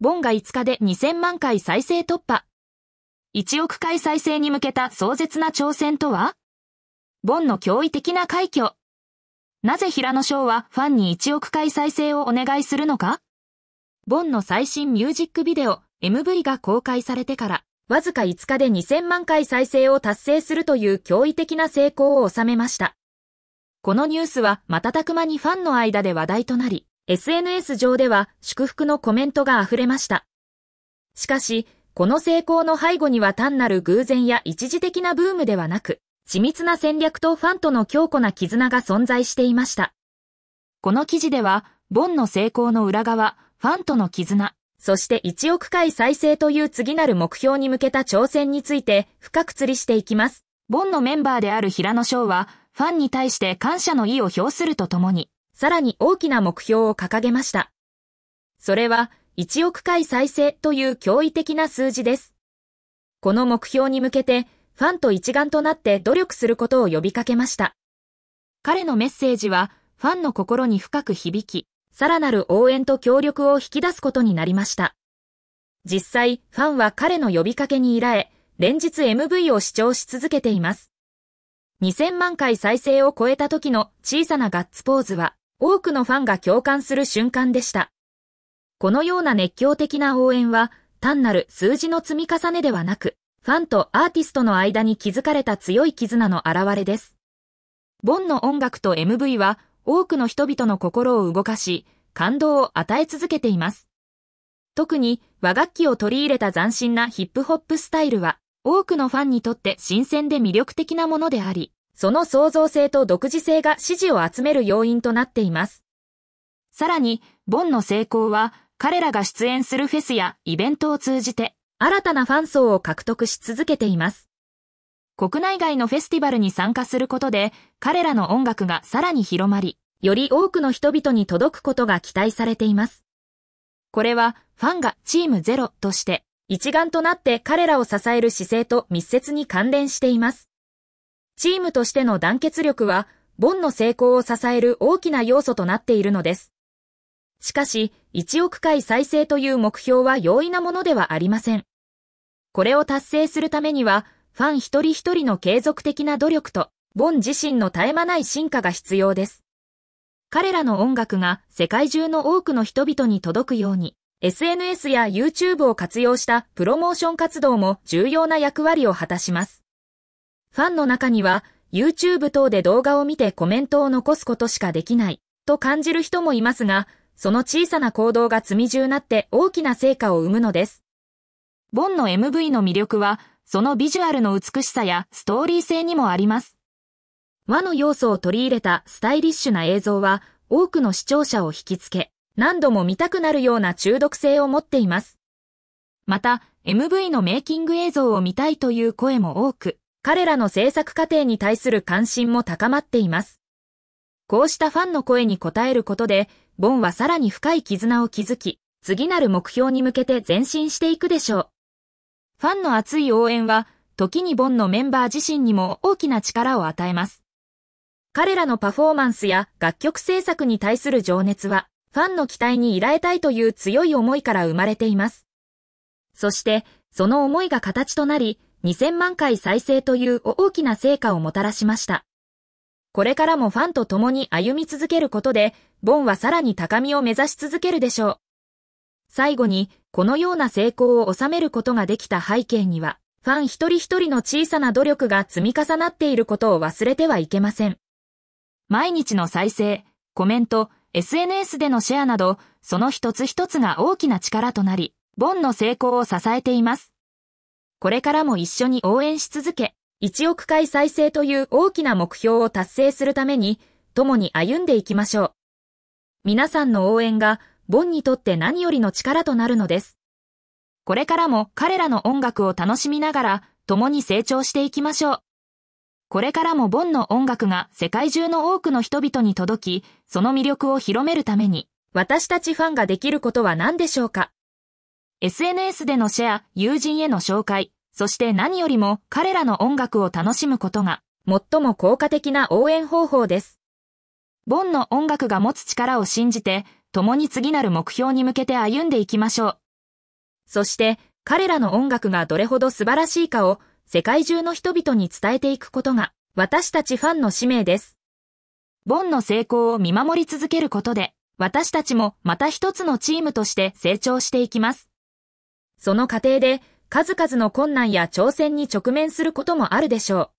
ボンが5日で2000万回再生突破。1億回再生に向けた壮絶な挑戦とはボンの驚異的な快挙。なぜ平野翔はファンに1億回再生をお願いするのかボンの最新ミュージックビデオ MV が公開されてから、わずか5日で2000万回再生を達成するという驚異的な成功を収めました。このニュースは瞬く間にファンの間で話題となり、SNS 上では祝福のコメントが溢れました。しかし、この成功の背後には単なる偶然や一時的なブームではなく、緻密な戦略とファンとの強固な絆が存在していました。この記事では、ボンの成功の裏側、ファンとの絆、そして1億回再生という次なる目標に向けた挑戦について深く釣りしていきます。ボンのメンバーである平野翔は、ファンに対して感謝の意を表するとともに、さらに大きな目標を掲げました。それは、1億回再生という驚異的な数字です。この目標に向けて、ファンと一丸となって努力することを呼びかけました。彼のメッセージは、ファンの心に深く響き、さらなる応援と協力を引き出すことになりました。実際、ファンは彼の呼びかけに依頼、連日 MV を視聴し続けています。2000万回再生を超えた時の小さなガッツポーズは、多くのファンが共感する瞬間でした。このような熱狂的な応援は、単なる数字の積み重ねではなく、ファンとアーティストの間に築かれた強い絆の表れです。ボンの音楽と MV は多くの人々の心を動かし、感動を与え続けています。特に和楽器を取り入れた斬新なヒップホップスタイルは多くのファンにとって新鮮で魅力的なものであり、その創造性と独自性が支持を集める要因となっています。さらに、ボンの成功は、彼らが出演するフェスやイベントを通じて、新たなファン層を獲得し続けています。国内外のフェスティバルに参加することで、彼らの音楽がさらに広まり、より多くの人々に届くことが期待されています。これは、ファンがチームゼロとして、一丸となって彼らを支える姿勢と密接に関連しています。チームとしての団結力は、ボンの成功を支える大きな要素となっているのです。しかし、1億回再生という目標は容易なものではありません。これを達成するためには、ファン一人一人の継続的な努力と、ボン自身の絶え間ない進化が必要です。彼らの音楽が世界中の多くの人々に届くように、SNS や YouTube を活用したプロモーション活動も重要な役割を果たします。ファンの中には、YouTube 等で動画を見てコメントを残すことしかできない、と感じる人もいますが、その小さな行動が積み重なって大きな成果を生むのです。ボンの MV の魅力は、そのビジュアルの美しさやストーリー性にもあります。和の要素を取り入れたスタイリッシュな映像は、多くの視聴者を引きつけ、何度も見たくなるような中毒性を持っています。また、MV のメイキング映像を見たいという声も多く、彼らの制作過程に対する関心も高まっています。こうしたファンの声に応えることで、ボンはさらに深い絆を築き、次なる目標に向けて前進していくでしょう。ファンの熱い応援は、時にボンのメンバー自身にも大きな力を与えます。彼らのパフォーマンスや楽曲制作に対する情熱は、ファンの期待に依頼たいという強い思いから生まれています。そして、その思いが形となり、2000万回再生という大きな成果をもたらしました。これからもファンと共に歩み続けることで、ボンはさらに高みを目指し続けるでしょう。最後に、このような成功を収めることができた背景には、ファン一人一人の小さな努力が積み重なっていることを忘れてはいけません。毎日の再生、コメント、SNS でのシェアなど、その一つ一つが大きな力となり、ボンの成功を支えています。これからも一緒に応援し続け、1億回再生という大きな目標を達成するために、共に歩んでいきましょう。皆さんの応援が、ボンにとって何よりの力となるのです。これからも彼らの音楽を楽しみながら、共に成長していきましょう。これからもボンの音楽が世界中の多くの人々に届き、その魅力を広めるために、私たちファンができることは何でしょうか SNS でのシェア、友人への紹介、そして何よりも彼らの音楽を楽しむことが最も効果的な応援方法です。ボンの音楽が持つ力を信じて、共に次なる目標に向けて歩んでいきましょう。そして、彼らの音楽がどれほど素晴らしいかを世界中の人々に伝えていくことが私たちファンの使命です。ボンの成功を見守り続けることで、私たちもまた一つのチームとして成長していきます。その過程で数々の困難や挑戦に直面することもあるでしょう。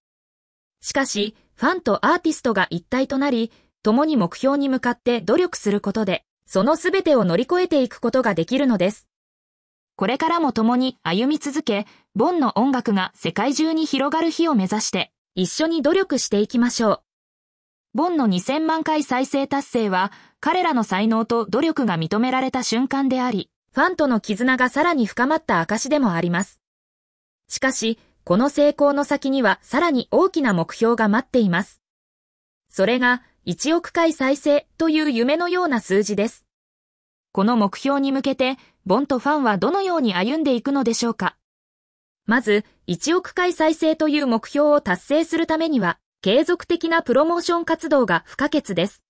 しかし、ファンとアーティストが一体となり、共に目標に向かって努力することで、その全てを乗り越えていくことができるのです。これからも共に歩み続け、ボンの音楽が世界中に広がる日を目指して、一緒に努力していきましょう。ボンの2000万回再生達成は、彼らの才能と努力が認められた瞬間であり、ファンとの絆がさらに深まった証でもあります。しかし、この成功の先にはさらに大きな目標が待っています。それが1億回再生という夢のような数字です。この目標に向けて、ボンとファンはどのように歩んでいくのでしょうかまず、1億回再生という目標を達成するためには、継続的なプロモーション活動が不可欠です。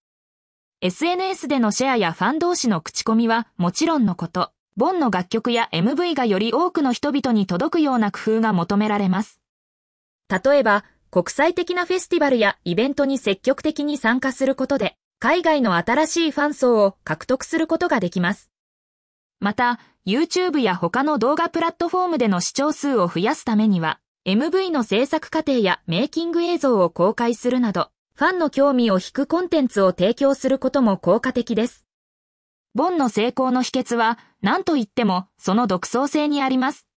SNS でのシェアやファン同士の口コミはもちろんのこと、ボンの楽曲や MV がより多くの人々に届くような工夫が求められます。例えば、国際的なフェスティバルやイベントに積極的に参加することで、海外の新しいファン層を獲得することができます。また、YouTube や他の動画プラットフォームでの視聴数を増やすためには、MV の制作過程やメイキング映像を公開するなど、ファンの興味を引くコンテンツを提供することも効果的です。ボンの成功の秘訣は何と言ってもその独創性にあります。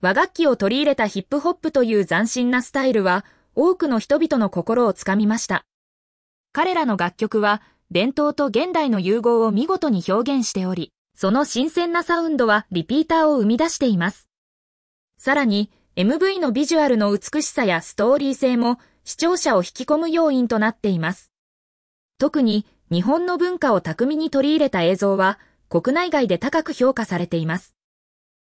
和楽器を取り入れたヒップホップという斬新なスタイルは多くの人々の心をつかみました。彼らの楽曲は伝統と現代の融合を見事に表現しており、その新鮮なサウンドはリピーターを生み出しています。さらに MV のビジュアルの美しさやストーリー性も視聴者を引き込む要因となっています。特に日本の文化を巧みに取り入れた映像は、国内外で高く評価されています。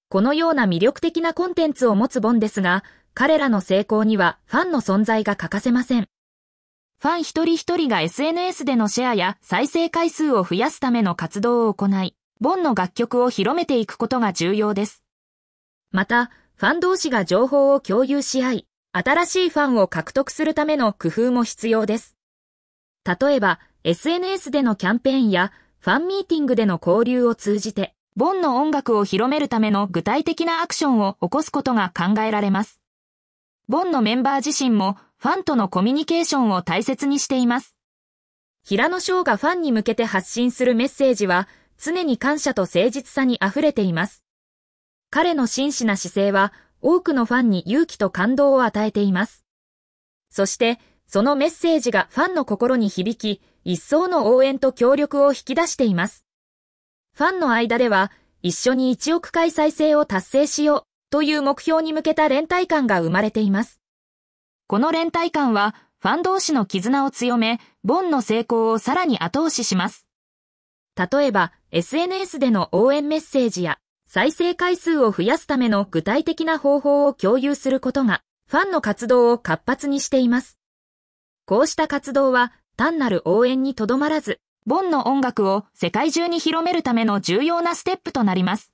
このような魅力的なコンテンツを持つボンですが、彼らの成功にはファンの存在が欠かせません。ファン一人一人が SNS でのシェアや再生回数を増やすための活動を行い、ボンの楽曲を広めていくことが重要です。また、ファン同士が情報を共有し合い、新しいファンを獲得するための工夫も必要です。例えば、SNS でのキャンペーンや、ファンミーティングでの交流を通じて、ボンの音楽を広めるための具体的なアクションを起こすことが考えられます。ボンのメンバー自身もファンとのコミュニケーションを大切にしています。平野翔がファンに向けて発信するメッセージは常に感謝と誠実さに溢れています。彼の真摯な姿勢は多くのファンに勇気と感動を与えています。そしてそのメッセージがファンの心に響き、一層の応援と協力を引き出しています。ファンの間では、一緒に1億回再生を達成しようという目標に向けた連帯感が生まれています。この連帯感は、ファン同士の絆を強め、ボンの成功をさらに後押しします。例えば、SNS での応援メッセージや、再生回数を増やすための具体的な方法を共有することが、ファンの活動を活発にしています。こうした活動は単なる応援にとどまらず、ボンの音楽を世界中に広めるための重要なステップとなります。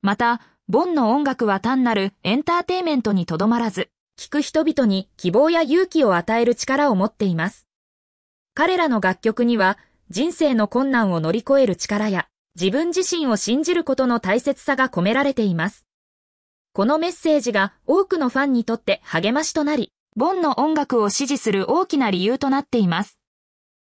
また、ボンの音楽は単なるエンターテイメントにとどまらず、聴く人々に希望や勇気を与える力を持っています。彼らの楽曲には、人生の困難を乗り越える力や、自分自身を信じることの大切さが込められています。このメッセージが多くのファンにとって励ましとなり、ボンの音楽を支持する大きな理由となっています。